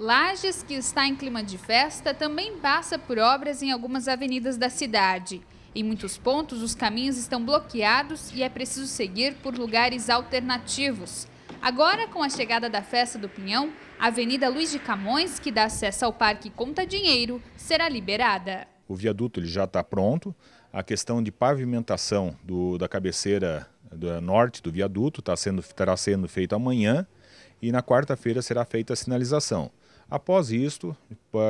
Lages, que está em clima de festa, também passa por obras em algumas avenidas da cidade. Em muitos pontos, os caminhos estão bloqueados e é preciso seguir por lugares alternativos. Agora, com a chegada da festa do Pinhão, a Avenida Luiz de Camões, que dá acesso ao Parque Conta Dinheiro, será liberada. O viaduto ele já está pronto. A questão de pavimentação do, da cabeceira do norte do viaduto tá sendo, estará sendo feita amanhã e na quarta-feira será feita a sinalização. Após isto,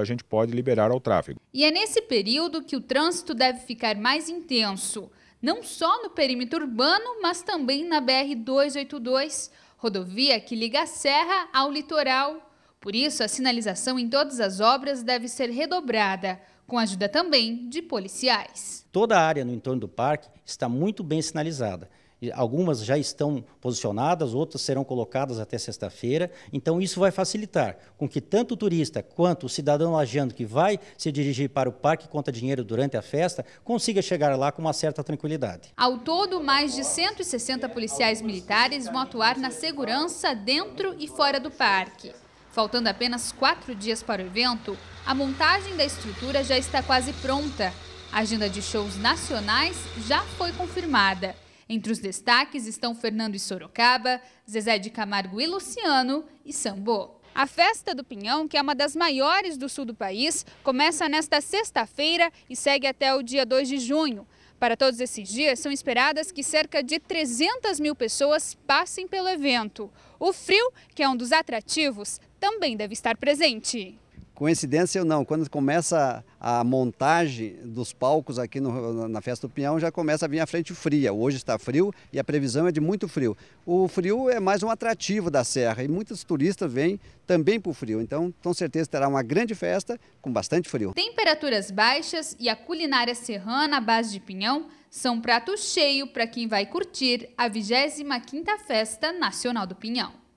a gente pode liberar ao tráfego. E é nesse período que o trânsito deve ficar mais intenso, não só no perímetro urbano, mas também na BR-282, rodovia que liga a serra ao litoral. Por isso, a sinalização em todas as obras deve ser redobrada, com ajuda também de policiais. Toda a área no entorno do parque está muito bem sinalizada. Algumas já estão posicionadas, outras serão colocadas até sexta-feira. Então, isso vai facilitar com que tanto o turista quanto o cidadão lajeando que vai se dirigir para o parque conta dinheiro durante a festa consiga chegar lá com uma certa tranquilidade. Ao todo, mais de 160 policiais militares vão atuar na segurança dentro e fora do parque. Faltando apenas quatro dias para o evento, a montagem da estrutura já está quase pronta. A agenda de shows nacionais já foi confirmada. Entre os destaques estão Fernando e Sorocaba, Zezé de Camargo e Luciano e Sambô. A festa do Pinhão, que é uma das maiores do sul do país, começa nesta sexta-feira e segue até o dia 2 de junho. Para todos esses dias, são esperadas que cerca de 300 mil pessoas passem pelo evento. O frio, que é um dos atrativos, também deve estar presente. Coincidência ou não, quando começa a montagem dos palcos aqui no, na Festa do Pinhão, já começa a vir a frente fria. Hoje está frio e a previsão é de muito frio. O frio é mais um atrativo da serra e muitos turistas vêm também para o frio. Então, com certeza, terá uma grande festa com bastante frio. Temperaturas baixas e a culinária serrana à base de pinhão são prato cheio para quem vai curtir a 25ª Festa Nacional do Pinhão.